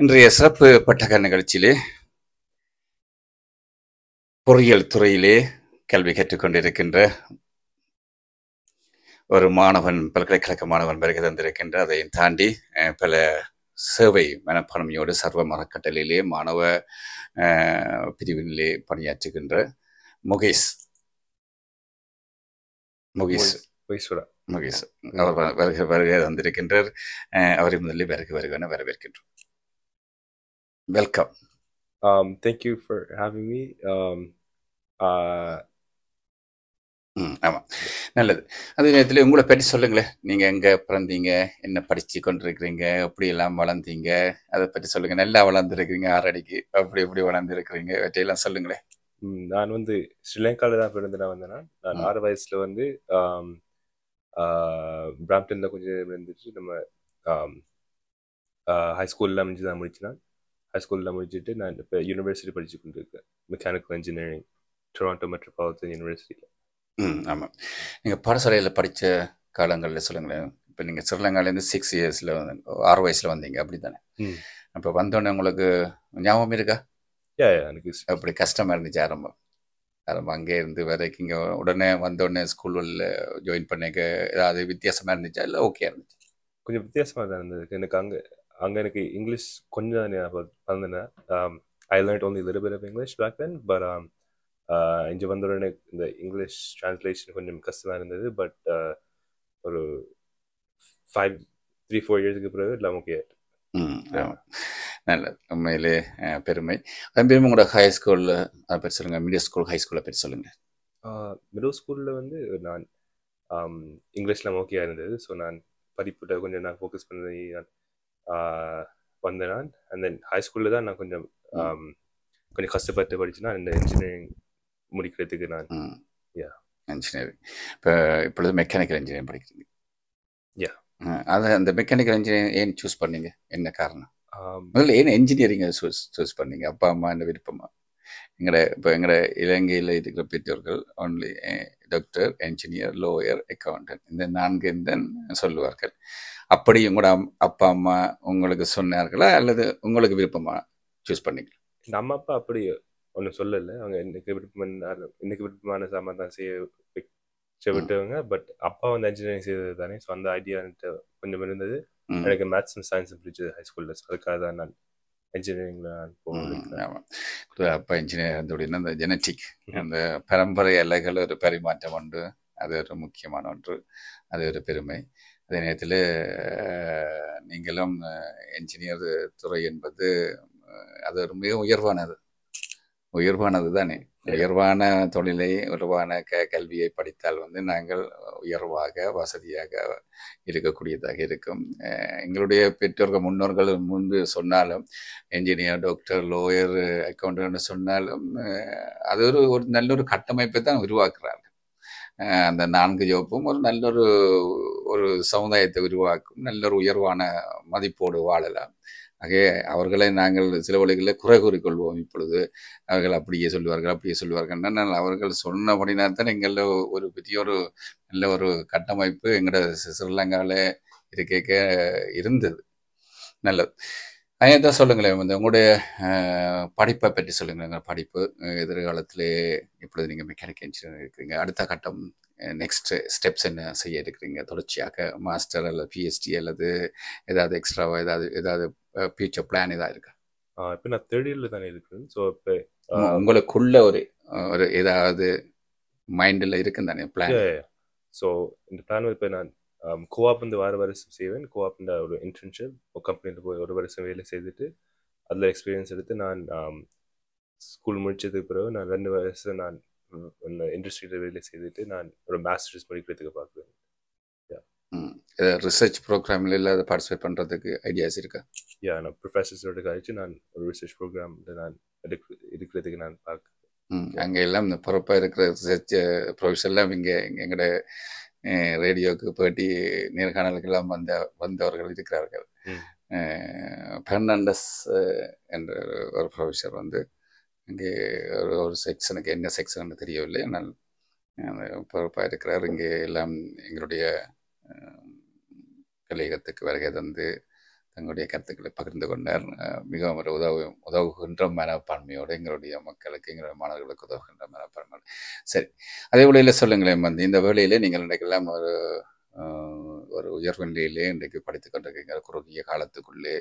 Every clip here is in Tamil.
இன்றைய சிறப்பு பட்டக நிகழ்ச்சியிலே பொறியியல் துறையிலே கல்வி கற்றுக்கொண்டிருக்கின்ற ஒரு மாணவன் பல்கலைக்கழக மாணவன் வருகை தந்திருக்கின்ற அதையும் தாண்டி பல சேவை மனப்பான்மையோடு சர்வ மரக்கட்டளையிலே மாணவ பிரிவினிலே பணியாற்றுகின்ற முகேஷ் முகேஷ் முகேஷ் அவர் வருகை வருகை தந்திருக்கின்றார் அவரை முதலில் வருகை வருகை வரவேற்கின்றோம் welcome thank you for having me ஆமாம் நல்லது அது நேரத்தில் உங்களை பற்றி சொல்லுங்களேன் நீங்கள் எங்கே பிறந்தீங்க என்ன படித்து கொண்டிருக்கிறீங்க எப்படி எல்லாம் வளர்ந்தீங்க அதை பற்றி சொல்லுங்கள் நல்லா வளர்ந்துருக்கிறீங்க ஆறடிக்கு அப்படி எப்படி வளர்ந்துருக்கிறீங்க வெற்றியெல்லாம் சொல்லுங்களேன் நான் வந்து ஸ்ரீலங்காவில் தான் பிறந்து நான் வந்தேன்னா நான் ஆறு வயசில் வந்து பிராம்டனில் கொஞ்சம் இருந்துச்சு நம்ம ஹை ஸ்கூல்லாம் முடிஞ்சு தான் முடிச்சுனா ஹை ஸ்கூலில் முடிச்சுட்டு நான் இப்போ யூனிவர்சிட்டி படிச்சு கொண்டிருக்கேன் மெக்கானிக்கல் இன்ஜினியரிங் டொராண்டோ மெட்ரோபாலிட்டன் யூனிவர்சிட்டியில் ம் ஆமாம் நீங்கள் பாடசாலையில் படித்த காலங்களில் சொல்லுங்களேன் இப்போ நீங்கள் ஸ்ரீலங்காலேருந்து சிக்ஸ் இயர்ஸில் வந்து ஆறு வயசில் வந்தீங்க அப்படி தானே அப்போ வந்தோடனே உங்களுக்கு ஞாபகம் இருக்கா எனக்கு அப்படி கஷ்டமாக இருந்துச்சு ஆரம்பம் ஆரம்பம் அங்கே இருந்து வேறு இங்கே உடனே வந்தோடனே ஸ்கூல் ஜாயின் பண்ணிக்க ஏதாவது வித்தியாசமாக இருந்துச்சா இல்லை ஓகே இருந்துச்சு கொஞ்சம் வித்தியாசமாக தான் இருந்தது எனக்கு அங்கே அங்கே எனக்கு இங்கிலீஷ் கொஞ்சம் வந்தேன் I learned only little bit of English back then but இங்கே வந்த உடனே இந்த இங்கிலீஷ் ட்ரான்ஸ்லேஷன் கொஞ்சம் கஷ்டமாக இருந்தது பட் uh, ஒரு ஃபைவ் த்ரீ ஃபோர் இயர்ஸுக்கு பிறகு எல்லாம் ஓகே நல்லது உண்மையிலே பெருமை பெருமை உங்களோட ஹை ஸ்கூலில் பேர் சொல்லுங்கள் மீடியம் ஸ்கூல் ஹை ஸ்கூலில் பேர் சொல்லுங்கள் மிடில் ஸ்கூலில் வந்து நான் um, இங்கிலீஷ்லாம் ஓகேயாக இருந்தது ஸோ நான் படிப்பில் கொஞ்சம் நான் ஃபோக்கஸ் பண்ணி நான் வந்தேன் நான் அந்த ஹை ஸ்கூலில் தான் நான் கொஞ்சம் கொஞ்சம் கஷ்டப்பட்டு படிச்சுனா இந்த இன்ஜினியரிங் முடிக்கிறதுக்கு நான் யா இன்ஜினியரிங் இப்போ இப்பொழுது மெக்கானிக்கல் இன்ஜினியரிங் படிக்கிறீங்க யா அது அந்த மெக்கானிக்கல் இன்ஜினியரிங் ஏன் சூஸ் பண்ணீங்க என்ன காரணம் முதல்ல ஏன் என்ஜினியரிங் சூஸ் சூஸ் பண்ணீங்க அப்பா அம்மா என்ன விருப்பமா எங்களோட இப்போ எங்களோட இலங்கையில் இருக்கிற பெற்றோர்கள் only doctor engineer lawyer accountant இந்த நான்கு இந்த சொல்லுவார்கள் அப்படி உங்களோட அப்பா அம்மா உங்களுக்கு சொன்னார்களா அல்லது உங்களுக்கு விருப்பமா சூஸ் பண்ணிக்கலாம் நம்ம அப்பா அப்படி ஒன்றும் சொல்லலை அவங்க இன்னைக்கு விருப்பம் இன்னைக்கு விருப்பமான சாமான் தான் செய்ய வச்சு விட்டுவாங்க பட் அப்பா வந்து இன்ஜினியரிங் செய்தது தானே ஸோ அந்த ஐடியா கொஞ்சம் இருந்தது எனக்கு மேத்ஸ் அண்ட் சயின்ஸ் பிடிச்சது ஹை ஸ்கூலில் அதுக்காக தான் நான் இன்ஜினியரிங்கில் அப்பா இன்ஜினியர் இருந்தோடனா அந்த ஜெனட்டிக் அந்த பரம்பரை எல்லைகள் ஒரு பரிமாற்றம் ஒன்று அது ஒரு முக்கியமான ஒன்று அது ஒரு பெருமை அதே நேரத்தில் நீங்களும் என்ஜினியர் துறை என்பது அது ஒரு மிக உயர்வானது உயர்வானது தானே உயர்வான தொழிலை உயர்வான க கல்வியை படித்தால் வந்து நாங்கள் உயர்வாக வசதியாக இருக்கக்கூடியதாக இருக்கும் எங்களுடைய பெற்றோர்கள் முன்னோர்கள் முன்பு சொன்னாலும் என்ஜினியர் டாக்டர் லோயர் அக்கௌண்டன்ட் சொன்னாலும் அது ஒரு ஒரு நல்ல ஒரு கட்டமைப்பை தான் உருவாக்குறாங்க அந்த நான்கு ஜோப்பும் ஒரு நல்லொரு ஒரு சமுதாயத்தை உருவாக்கும் நல்லொரு உயர்வான மதிப்போடு வாழலாம் ஆகவே அவர்களை நாங்கள் சில வழிகளில் குறை கூறிக்கொள்வோம் இப்பொழுது அவர்கள் அப்படியே சொல்லுவார்கள் அப்படியே சொல்லுவார்கள் ஆனால் அவர்கள் சொன்ன அப்படின்னா தான் எங்கள ஒரு பெரிய ஒரு நல்ல ஒரு கட்டமைப்பு எங்களோட ஸ்ரீலங்காவில் இருக்க இருந்தது நல்லது அதே தான் சொல்லுங்களேன் வந்து உங்களுடைய படிப்பை பற்றி சொல்லுங்கள் படிப்பு எதிர்காலத்திலே இப்பொழுது நீங்கள் மெக்கானிக்கல் இன்ஜினியர் இருக்கிறீங்க அடுத்த கட்டம் நெக்ஸ்ட் ஸ்டெப்ஸ் என்ன செய்ய இருக்கிறீங்க தொடர்ச்சியாக மாஸ்டர் அல்லது பிஹெச்டி அல்லது ஏதாவது எக்ஸ்ட்ராவோ ஏதாவது ஏதாவது ஃபியூச்சர் பிளான் ஏதாவது இருக்கா இப்போ நான் தேர்ட் இயரில் தானே இருக்கிறேன் ஸோ இப்போ உங்களுக்குள்ள ஒரு ஒரு ஏதாவது மைண்டில் இருக்குன்னு தானே பிளான் ஸோ இந்த பிளான் இப்போ நான் வந்து um, வார வருஷம் செய்வேன் கோஆப்ன்ற ஒரு இன்டர்ன்ஷிப் ஒரு கம்பெனியில் போய் ஒரு வருஷம் வேலை செய்துட்டு அதில் எக்ஸ்பீரியன்ஸ் எடுத்து நான் ஸ்கூல் um, முடித்ததுக்கு பிறகு நான் ரெண்டு வருஷம் நான் இண்டஸ்ட்ரியில் வேலை செய்துட்டு நான் ஒரு மாஸ்டர்ஸ் படிக்கிறதுக்கு பார்க்குறேன் ரிசர்ச் ப்ரோக்ராமில் இல்லை அதை பார்ட்டிசிபேட் பண்ணுறதுக்கு ஐடியாஸ் இருக்கா யா நான் ப்ரொஃபஸர்ஸோட கழிச்சு நான் ஒரு ரிசர்ச் ப்ரோக்ராமில் நான் எடுக்க எடுக்கிறதுக்கு நான் பார்க்குறேன் அங்கே எல்லாம் இந்த பொறுப்பாக இருக்கிற ரிசர்ச் ப்ரொஃபஸர்லாம் எல்லாம் இங்கே எங்களோட ரேடியோவுக்கு பேட்டி நேர்காணலுக்கெல்லாம் வந்த வந்தவர்கள் இருக்கிறார்கள் பெர்னாண்டஸ் என்ற ஒரு ப்ரொஃபஸர் வந்து இங்கே ஒரு ஒரு செக்ஷனுக்கு என்ன செக்ஷன் தெரியவில்லை ஆனால் பொறுப்பாக இருக்கிறார் இங்கே எல்லாம் எங்களுடைய கலையகத்துக்கு வருகை தந்து தங்களுடைய கருத்துக்களை பகிர்ந்து கொண்டார் மிகவும் ஒரு உதவு உதவுகின்ற மனப்பான்மையோடு எங்களுடைய மக்களுக்கு எங்களுடைய மாணவர்களுக்கு உதவுகின்ற மனப்பான்மையோடு சரி அதே வேளையில் சொல்லுங்களேன் வந்து இந்த வேலையிலே நீங்கள் இன்றைக்கெல்லாம் ஒரு ஒரு உயர்வு நிலையிலே இன்றைக்கு படித்து கொண்டிருக்கீங்க குறுகிய காலத்துக்குள்ளே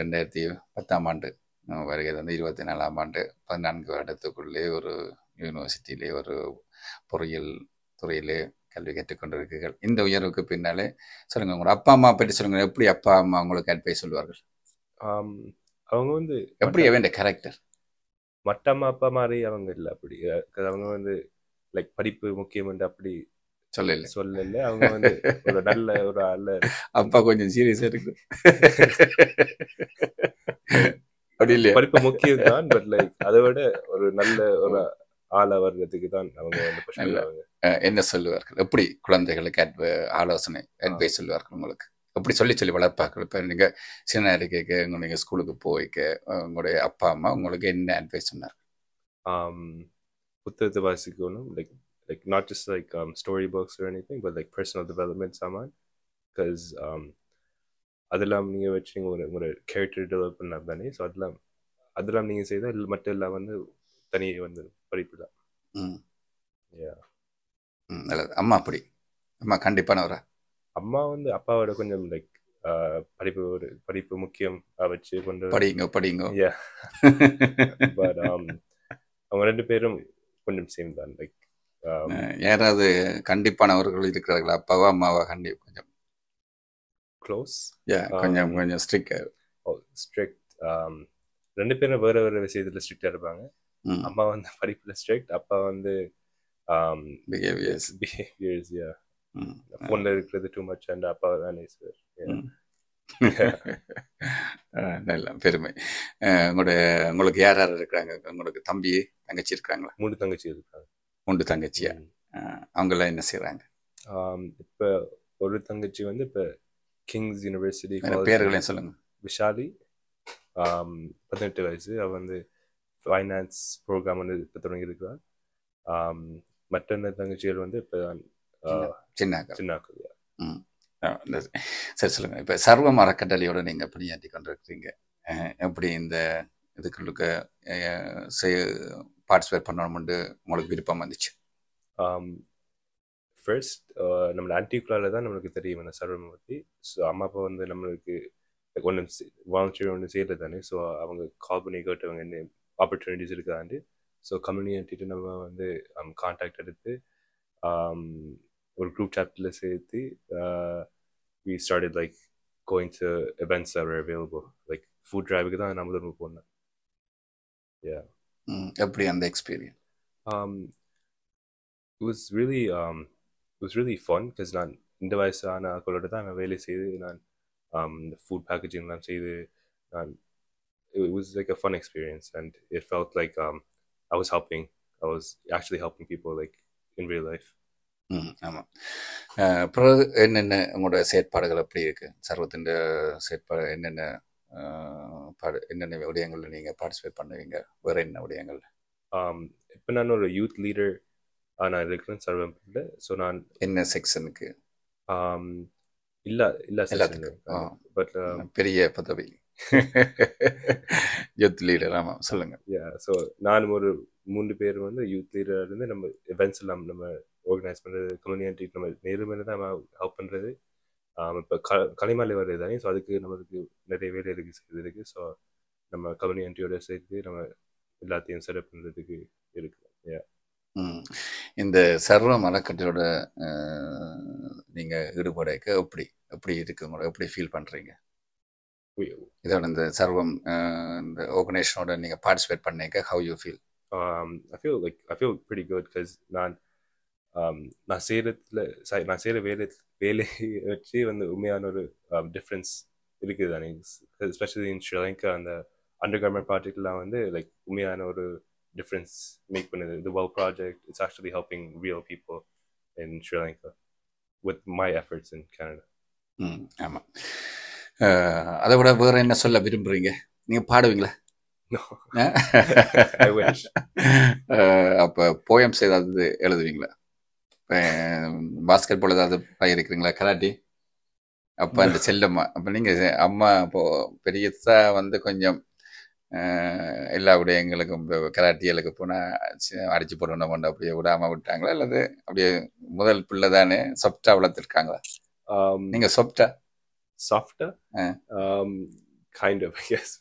ரெண்டாயிரத்தி பத்தாம் ஆண்டு வருகிறது வந்து இருபத்தி நாலாம் ஆண்டு பதினான்கு வருடத்துக்குள்ளே ஒரு யூனிவர்சிட்டியிலே ஒரு பொறியியல் துறையிலே கல்வி கற்றுக்கொண்டிருக்கீர்கள் இந்த உயர்வுக்கு பின்னாலே சொல்லுங்க உங்களோட அப்பா அம்மா பற்றி சொல்லுங்க எப்படி அப்பா அம்மா உங்களுக்கு அட்வைஸ் சொல்லுவார்கள் அவங்க வந்து எப்படி வேண்ட கேரக்டர் மற்ற அப்பா மாதிரி அவங்க இல்லை அப்படி அவங்க வந்து லைக் படிப்பு முக்கியம் என்று அப்படி சொல்லல சொல்லல அவங்க வந்து ஒரு நல்ல ஒரு ஆள் அப்பா கொஞ்சம் சீரியஸா இருக்கு அப்படி இல்லையா படிப்பு முக்கியம் தான் பட் லைக் அதை விட ஒரு நல்ல ஒரு ஆள வர்றதுக்கு தான் அவங்க வந்து என்ன சொல்லுவார்கள் எப்படி குழந்தைகளுக்கு அட்வ ஆலோசனை அட்வைஸ் சொல்லுவார்கள் உங்களுக்கு அப்படி சொல்லி சொல்லி வளர்ப்பார்கள் இப்போ நீங்கள் சின்ன இருக்கைக்கு நீங்கள் ஸ்கூலுக்கு போய்க்க உங்களுடைய அப்பா அம்மா உங்களுக்கு என்ன அட்வைஸ் சொன்னார் புத்தகத்தை வாசிக்கணும் like like not just like story books any thing but like personal development சாமான் பிகாஸ் அதெல்லாம் நீங்கள் வச்சு நீங்கள் ஒரு ஒரு கேரக்டர் டெவலப் பண்ணலாம் தானே ஸோ அதெல்லாம் அதெல்லாம் நீங்கள் செய்தால் மட்டும் இல்லாமல் வந்து தனியே வந்துடும் நல்லது அம்மா அப்படி அம்மா கண்டிப்பானவரா அம்மா வந்து அப்பாவோட கொஞ்சம் லைக் படிப்பு ஒரு படிப்பு முக்கியம் வச்சு கொண்டு படிங்க படிங்க um, அவங்க ரெண்டு பேரும் கொஞ்சம் சேம் தான் லைக் um, யாராவது கண்டிப்பானவர்கள் இருக்கிறார்களா அப்பாவா அம்மாவா கண்டி கொஞ்சம் க்ளோஸ் கொஞ்சம் um, கொஞ்சம் ஸ்ட்ரிக்ட் ஸ்ட்ரிக்ட் oh, ரெண்டு பேரும் வேற வேற விஷயத்துல ஸ்ட்ரிக்டா இருப்பாங்க அம்மா வந்து படிப்புல ஸ்ட்ரிக்ட் அப்பா வந்து பிஹேவியர்ஸ் பிஹேவியர்ஸ் யா ஃபோன்ல இருக்கிறது டூ மச் அண்ட் அப்பா தான் ஈஸ்வர் நல்ல பெருமை உங்களோட உங்களுக்கு யார் யார் இருக்கிறாங்க உங்களுக்கு தம்பி தங்கச்சி இருக்கிறாங்களா மூணு தங்கச்சி இருக்காங்க மூன்று தங்கச்சியா எல்லாம் என்ன செய்யறாங்க இப்போ ஒரு தங்கச்சி வந்து இப்போ கிங்ஸ் யூனிவர்சிட்டி பேர்களையும் சொல்லுங்க விஷாலி பதினெட்டு வயசு அவ வந்து ஃபைனான்ஸ் ப்ரோக்ராம் வந்து இப்போ தொடங்கியிருக்கிறார் மற்ற தங்கச்சிகள் வந்து இப்போ சின்ன சின்ன சரி சொல்லுங்க இப்போ சர்வ மரக்கட்டளையோடு நீங்கள் பணியாற்றி கொண்டிருக்கிறீங்க எப்படி இந்த இதுக்களுக்கு பார்ட்டிசிபேட் பண்ணணும்னு உங்களுக்கு விருப்பம் வந்துச்சு ஃபர்ஸ்ட் நம்மளை ஆன்டிகுலாவில் தான் நம்மளுக்கு தெரியும் அந்த சர்வம் பற்றி ஸோ அம்மா அப்பா வந்து நம்மளுக்கு ஒன்று வாங்கிச்சு ஒன்று செய்யறது தானே ஸோ அவங்க கால் பண்ணி கேட்டவங்க என்ன ஆப்பர்ச்சுனிட்டிஸ் இருக்குதாண்டி ஸோ கம்யூனிட்டிட்டு நம்ம வந்து கான்டாக்ட் எடுத்து ஒரு குரூப் சாட்டில் சேர்த்து we started like going to events are available like food டிரைவுக்கு தான் நம்ம திரும்ப போனேன் யா எப்படி அந்த experience was really was really fun because நான் இந்த வயசான ஆக்களோட தான் நான் வேலை செய்து நான் இந்த ஃபுட் பேக்கேஜிங்லாம் செய்து நான் it was like a fun experience and it felt like um i was helping i was actually helping people like in real life ம் ஆமாம் பிறகு என்னென்ன உங்களோட செயற்பாடுகள் அப்படி இருக்கு சர்வத்தின் செயற்பாடு என்னென்ன பாடு என்னென்ன விடயங்களில் நீங்கள் பார்ட்டிசிபேட் பண்ணுவீங்க வேறு என்ன விடயங்கள் இப்போ நான் ஒரு யூத் லீடர் நான் இருக்கிறேன் சர்வம்பில் ஸோ நான் என்ன செக்ஷனுக்கு இல்லை இல்லை எல்லாத்துக்கும் பட் பெரிய பதவி யூத் லீடர் ஆமாம் சொல்லுங்கள் யா ஸோ நான் ஒரு மூன்று பேர் வந்து யூத் லீடராக இருந்து நம்ம இவெண்ட்ஸ் எல்லாம் நம்ம ஆர்கனைஸ் பண்ணுறது கம்யூனிட்டி நம்ம நேர்மையில தான் ஹெல்ப் பண்ணுறது இப்போ க கலைமலை வர்றது தானே ஸோ அதுக்கு நம்மளுக்கு நிறைய வேலை இருக்குது செய்து இருக்குது ஸோ நம்ம கம்யூனிட்டியோட சேர்த்து நம்ம எல்லாத்தையும் செட் பண்ணுறதுக்கு இருக்குது யா இந்த சர்வ மலக்கட்டையோட நீங்கள் ஈடுபடைக்க எப்படி எப்படி இருக்கு எப்படி ஃபீல் பண்ணுறீங்க இதோட இந்த சர்வம் இந்த ஆர்கனைசேஷனோட நீங்கள் பார்ட்டிசிபேட் பண்ணீங்க how you feel I feel like I feel very good because நான் um, நான் செய்கிறதுல சாரி நான் செய்கிற வேலை வேலை வச்சு வந்து உண்மையான ஒரு டிஃப்ரென்ஸ் um, இருக்குது தானே ஸ்பெஷலி இன் ஸ்ரீலங்கா அந்த அண்டர் கவர்மெண்ட் ப்ராஜெக்ட்லாம் வந்து லைக் உண்மையான ஒரு டிஃப்ரென்ஸ் மேக் பண்ணுது தி வல் project it's actually helping real people in Sri Lanka with my efforts in Canada ஆமாம் அதை விட வேற என்ன சொல்ல விரும்புறீங்க நீங்க பாடுவீங்களா அப்ப போயம்ஸ் ஏதாவது எழுதுவீங்களா பாஸ்கெட் பால் ஏதாவது பயிருக்கிறீங்களா கராட்டி அப்ப அந்த செல்லம்மா அப்ப நீங்க அம்மா இப்போ பெரியதா வந்து கொஞ்சம் எல்லா விடயங்களுக்கும் கராட்டியலுக்கு போனால் அடிச்சு போடணும் கொண்டு அப்படியே விடாம விட்டாங்களா அல்லது அப்படியே முதல் பிள்ளை தானே சொப்டா வளர்த்துருக்காங்களா um, நீங்க சொப்டா softer. Um, kind of yes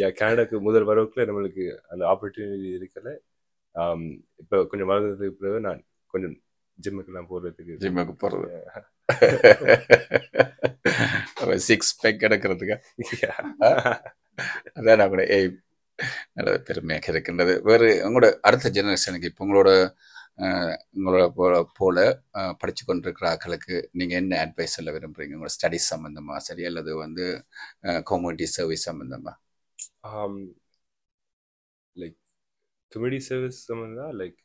yeah கனடாக்கு முதல் வரவுக்குள்ள நம்மளுக்கு அந்த ஆப்பர்ச்சுனிட்டி இருக்கல um, இப்போ கொஞ்சம் வளர்ந்ததுக்கு பிறகு நான் கொஞ்சம் ஜிம்முக்கெல்லாம் போடுறதுக்கு ஜிம்முக்கு போடுறது சிக்ஸ் பேக் எடுக்கிறதுக்கு அதான் நான் கூட ஏய் நல்ல பெருமையாக இருக்கின்றது வேறு உங்களோட அடுத்த ஜெனரேஷனுக்கு இப்போ உங்களோட உங்களோட போல போல படித்து கொண்டிருக்கிற ஆக்களுக்கு நீங்கள் என்ன அட்வைஸ் சொல்ல விரும்புகிறீங்க உங்களோட ஸ்டடிஸ் சம்மந்தமாக சரி அல்லது வந்து கம்யூனிட்டி சர்வீஸ் சம்மந்தமாக லைக் கம்யூனிட்டி சர்வீஸ் சம்மந்தமாக லைக்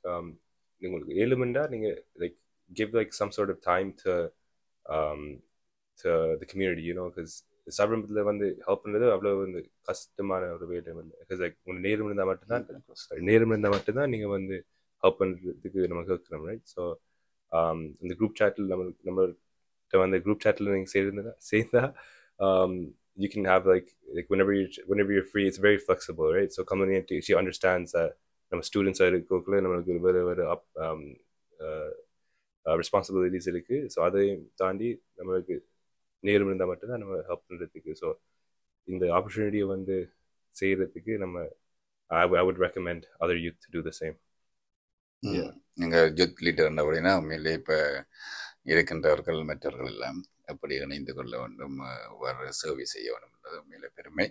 உங்களுக்கு மண்டா நீங்கள் like give like some sort of time to the community you know because சபரிமத்தில் வந்து ஹெல்ப் பண்ணுறது அவ்வளோ வந்து கஷ்டமான ஒரு வேலை லைக் உங்களுக்கு நேரம் இருந்தால் மட்டும்தான் நேரம் இருந்தால் மட்டும்தான் நீங்கள் வந்து ஹெல்ப் பண்ணுறதுக்கு நம்ம கேட்குறோம் ரைட் ஸோ இந்த குரூப் சேட்டில் நம்ம நம்ம அந்த குரூப் சேட்டில் நீங்கள் சேர்ந்தா சேர்ந்தா you can have like like whenever you whenever you're free it's very flexible right so community she understands that நம்ம ஸ்டூடெண்ட்ஸ் இருக்கக்குள்ள நம்மளுக்கு வேறு வேறு அப் ரெஸ்பான்சிபிலிட்டிஸ் இருக்குது ஸோ அதையும் தாண்டி நம்மளுக்கு நேரம் இருந்தால் மட்டும்தான் நம்ம ஹெல்ப் பண்ணுறதுக்கு ஸோ இந்த ஆப்பர்ச்சுனிட்டியை வந்து செய்கிறதுக்கு நம்ம I I would recommend other youth to do the same எங்கள் ஜூத் லீடர் அப்படின்னா உண்மையிலே இப்போ இருக்கின்றவர்கள் மற்றவர்கள் எல்லாம் அப்படி இணைந்து கொள்ள வேண்டும் வர சேவை செய்ய வேண்டும் என்பது உண்மையில பெருமை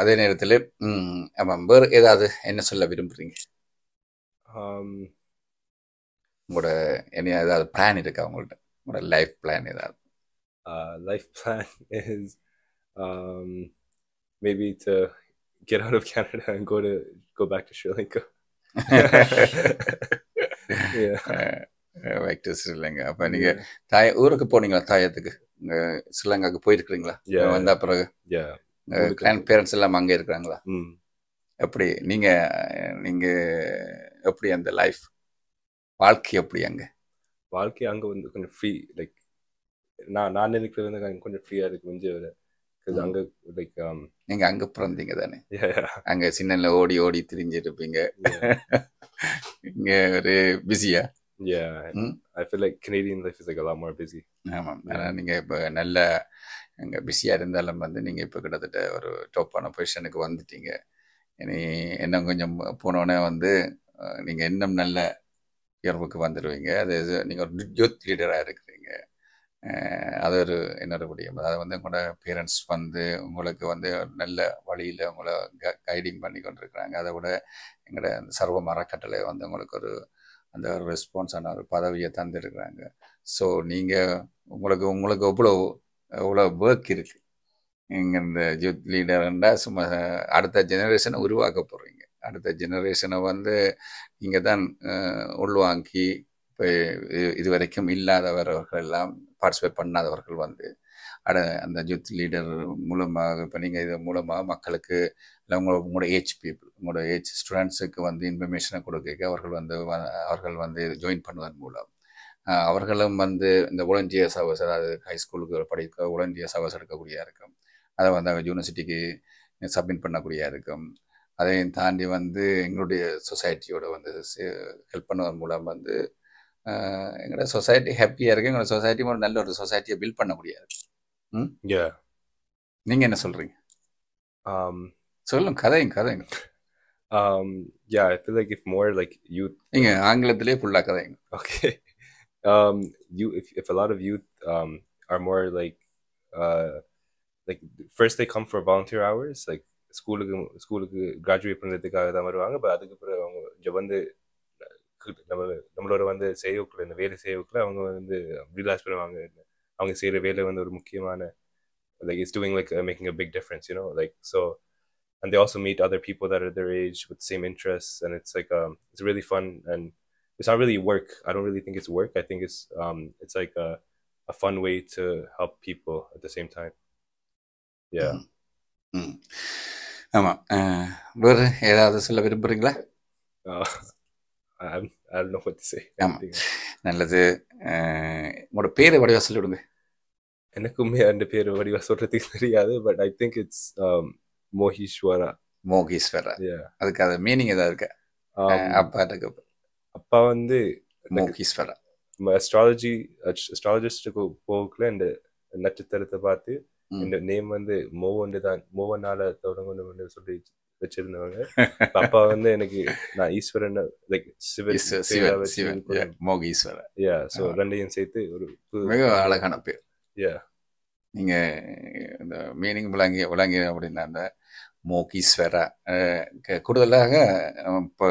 அதே நேரத்தில் ஆமாம் வேறு ஏதாவது என்ன சொல்ல விரும்புகிறீங்க உங்களோட என்ன ஏதாவது பிளான் இருக்கா உங்கள்கிட்ட உங்களோட லைஃப் பிளான் ஏதாவது life plan is maybe to get out of Canada and go to go back to Sri Lanka. Back to Sri Lanka அப்ப நீங்க தாய ஊருக்கு போனீங்களா தாயத்துக்கு ஸ்ரீலங்காக்கு போயிருக்கிறீங்களா வந்த பிறகு கிராண்ட் பேரண்ட்ஸ் எல்லாம் அங்கே இருக்கிறாங்களா எப்படி நீங்க நீங்க எப்படி அந்த லைஃப் வாழ்க்கை எப்படி அங்க வாழ்க்கை அங்க வந்து கொஞ்சம் ஃப்ரீ லைக் நான் நான் நினைக்கிறது வந்து கொஞ்சம் ஃப்ரீயா இருக்கு கொஞ்சம் பிகாஸ் அங்க லைக் um, நீங்க அங்க பிறந்தீங்க தானே அங்க சின்ன ஓடி ஓடி திரிஞ்சிருப்பீங்க இங்க ஒரு பிஸியா I feel like Canadian life is like a lot more busy ஆமாம் ஆனால் நீங்கள் இப்போ நல்ல அங்கே பிஸியாக இருந்தாலும் வந்து நீங்கள் இப்போ கிட்டத்தட்ட ஒரு டோப்பான பொசிஷனுக்கு வந்துட்டீங்க இனி இன்னும் கொஞ்சம் போனோடனே வந்து நீங்கள் இன்னும் நல்ல உயர்வுக்கு வந்துடுவீங்க அது நீங்கள் ஒரு ஜோத் லீடராக இருக்கிறீங்க அது ஒரு என்னோட முடியும் அதை வந்து உங்களோட பேரண்ட்ஸ் வந்து உங்களுக்கு வந்து நல்ல வழியில் உங்களை க கைடிங் பண்ணி கொண்டிருக்கிறாங்க அதை விட எங்களோட சர்வ மரக்கட்டளை வந்து உங்களுக்கு ஒரு அந்த ஒரு ரெஸ்பான்ஸான ஒரு பதவியை தந்துருக்குறாங்க ஸோ நீங்கள் உங்களுக்கு உங்களுக்கு எவ்வளோ எவ்வளோ ஒர்க் இருக்குது இங்கே இந்த ஜூத் லீடர்ன்றா சும்மா அடுத்த ஜெனரேஷனை உருவாக்க போகிறீங்க அடுத்த ஜெனரேஷனை வந்து நீங்கள் தான் உள்வாங்கி இப்போ இது வரைக்கும் இல்லாதவர்கள் எல்லாம் பார்ட்டிசிபேட் பண்ணாதவர்கள் வந்து அட அந்த யூத் லீடர் மூலமாக இப்போ நீங்கள் இது மூலமாக மக்களுக்கு இல்லை உங்களோட உங்களோட ஏஜ் பீப்புள் உங்களோட ஏஜ் ஸ்டூடெண்ட்ஸுக்கு வந்து இன்ஃபர்மேஷனை கொடுக்க அவர்கள் வந்து அவர்கள் வந்து ஜாயின் பண்ணுவதன் மூலம் அவர்களும் வந்து இந்த ஒலண்டியர்ஸ் அவர்ஸ் அதாவது ஹை ஸ்கூலுக்கு படிக்க ஒலண்டியர்ஸ் அவர்ஸ் எடுக்கக்கூடியதாக இருக்கும் அதை வந்து அவங்க யூனிவர்சிட்டிக்கு சப்மிட் பண்ணக்கூடியதாக இருக்கும் அதையும் தாண்டி வந்து எங்களுடைய சொசைட்டியோட வந்து ஹெல்ப் பண்ணுவதன் மூலம் வந்து எங்களோட சொசைட்டி ஹாப்பியாக இருக்கு எங்களோட சொசைட்டி ஒரு நல்ல ஒரு சொசைட்டியை பில்ட் பண்ண முடியாது ம் நீங்கள் என்ன சொல்கிறீங்க um, சொல்லும் கதையும் கதைங்க um yeah i feel like if more like youth நீங்க கதைங்க okay um you if, if a lot of youth um are more like uh like first they come for volunteer hours like ஸ்கூலுக்கு ஸ்கூலுக்கு கிராஜுவேட் பண்ணுறதுக்காக தான் வருவாங்க அதுக்கப்புறம் வந்து Like it's doing, like uh, making a big difference, you know, like so. and they also meet other people that are their age with the same interests and it's like um it's really fun and it's not really work i don't really think it's work i think it's um it's like a, a fun way to help people at the same time yeah mm-hmm. Mm-hmm. ஆமா வேற ஏதாவது சொல்ல விரும்புறீங்களா நல்லது உங்களோட பேரை வடிவா சொல்லிவிடுங்க எனக்கு உண்மையாக பேர் வடிவா சொல்றதுக்கு தெரியாது but I think it's Mogeeswara Mogeeswara அதுக்கு அது மீனிங் ஏதாவது இருக்கா um, அப்பா அப்பா வந்து மோகீஸ்வரா அஸ்ட்ராலஜி அஸ்ட்ராலஜிஸ்டுக்கு போகல இந்த நட்சத்திரத்தை பார்த்து இந்த நேம் வந்து மோவண்டு தான் மோவனால தொடங்கணும்னு சொல்லி வச்சிருந்தவங்க அப்பா வந்து எனக்கு நான் ஈஸ்வரன் லைக் சிவன் மோக ஈஸ்வரன் யா ஸோ ரெண்டையும் சேர்த்து ஒரு மிக அழகான பேர் யா நீங்க இந்த மீனிங் விளங்கி விளங்கி அப்படின்னா அந்த மோகீஸ்வரா கூடுதலாக இப்போ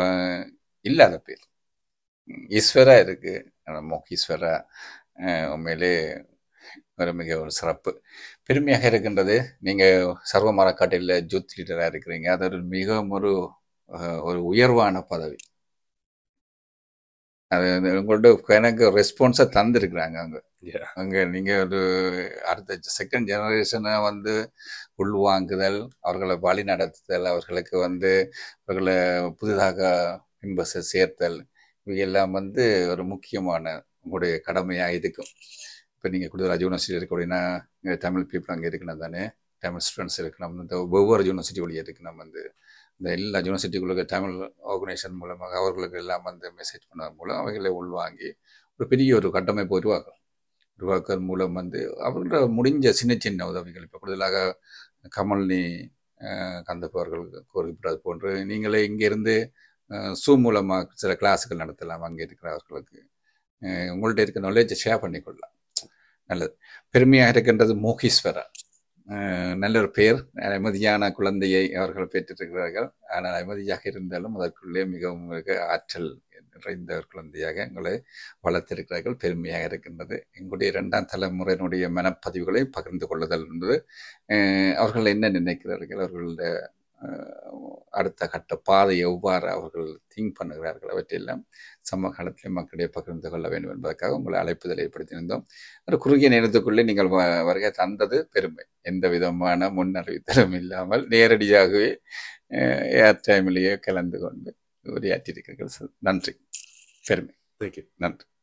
இல்லாத பேர் ஈஸ்வரா இருக்கு மோகீஸ்வரா உண்மையிலே மிக ஒரு சிறப்பு பெருமையாக இருக்கின்றது நீங்கள் சர்வ மரக்காட்டில் ஜூத் லீடராக இருக்கிறீங்க அது ஒரு மிக ஒரு ஒரு உயர்வான பதவி அது உங்களோட எனக்கு ரெஸ்பான்ஸை தந்திருக்கிறாங்க அவங்க அங்கே நீங்கள் ஒரு அடுத்த செகண்ட் ஜெனரேஷனை வந்து உள்வாங்குதல் அவர்களை வழி நடத்துதல் அவர்களுக்கு வந்து அவர்களை புதிதாக பிம்பஸை சேர்த்தல் இவையெல்லாம் வந்து ஒரு முக்கியமான உங்களுடைய கடமையாக இருக்கும் இப்போ நீங்கள் கொடுத்த ராஜ யூனிவர்சிட்டி அப்படின்னா தமிழ் பீப்புள் அங்கே இருக்கணும் தானே தமிழ் ஸ்டூடெண்ட்ஸ் இருக்கணும் இந்த ஒவ்வொரு யூனிவர்சிட்டி வழியாக இருக்கணும் வந்து இந்த எல்லா யூனிவர்சிட்டிகளுக்கு தமிழ் ஆர்கனைசேஷன் மூலமாக அவர்களுக்கு எல்லாம் வந்து மெசேஜ் பண்ண மூலம் அவர்களை உள்வாங்கி ஒரு பெரிய ஒரு கட்டமைப்பு உருவாக்கணும் உருவாக்குறது மூலம் வந்து அவர்களோட முடிஞ்ச சின்ன சின்ன உதவிகள் இப்போ கூடுதலாக கமல்னி கந்தப்பவர்கள் கோரிப்பிடாது போன்று நீங்களே இங்கேருந்து சூ மூலமாக சில கிளாஸுகள் நடத்தலாம் அங்கே இருக்கிறவர்களுக்கு உங்கள்கிட்ட இருக்க நாலேஜை ஷேர் பண்ணிக்கொள்ளலாம் நல்லது பெருமையாக இருக்கின்றது மோகீஸ்வரா நல்ல ஒரு பெயர் அமைதியான குழந்தையை அவர்கள் பெற்றிருக்கிறார்கள் ஆனால் அமைதியாக இருந்தாலும் அதற்குள்ளே மிகவும் மிக ஆற்றல் நிறைந்த ஒரு குழந்தையாக எங்களை வளர்த்திருக்கிறார்கள் பெருமையாக இருக்கின்றது எங்களுடைய இரண்டாம் தலைமுறையினுடைய மனப்பதிவுகளை பகிர்ந்து கொள்ளுதல் என்பது அவர்கள் என்ன நினைக்கிறார்கள் அவர்களுடைய அடுத்த கட்ட பாதை எவ்வாறு அவர்கள் திங்க் பண்ணுகிறார்கள் அவற்றையெல்லாம் சம காலத்தில் மக்களிடையே பகிர்ந்து கொள்ள வேண்டும் என்பதற்காக உங்களை அழைப்புதல் ஏற்படுத்தியிருந்தோம் ஒரு குறுகிய நேரத்துக்குள்ளே நீங்கள் வருகை தந்தது பெருமை எந்த விதமான முன்னறிவித்தலும் இல்லாமல் நேரடியாகவே ஏர் டைமிலேயே கலந்து கொண்டு உரையாற்றியிருக்கிறீர்கள் நன்றி பெருமை நன்றி